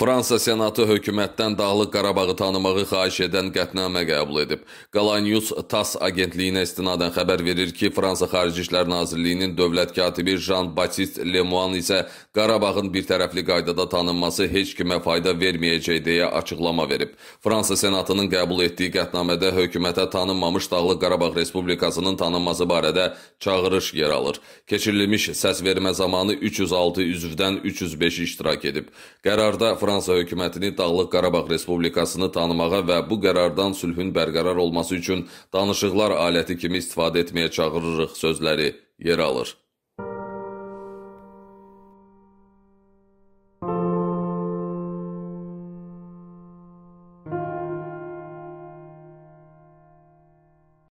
Fransa Senatı hökumətdən Dağlıq Qarabağı tanımağı xahiş edən qətnamə qəbul edib. Qala News TASS agentliyinə istinadən xəbər verir ki, Fransa Xarici İşlər Nazirliyinin dövlət katibi Jean-Baptiste Lemoine isə Qarabağın birtərəfli qaydada tanınması heç kimə fayda verməyəcək deyə açıqlama verib. Fransa Senatının qəbul etdiyi qətnamədə hökumətə tanınmamış Dağlıq Qarabağ Respublikasının tanınması barədə çağırış yer alır. Keçirilmiş səsvermə zamanı 306 üzvdən 305 iştirak edib. Qərarda Fransa Fransa hökumətini Dağlıq Qarabağ Respublikasını tanımağa və bu qərardan sülhün bərqərar olması üçün danışıqlar aləti kimi istifadə etməyə çağırırıq sözləri yer alır.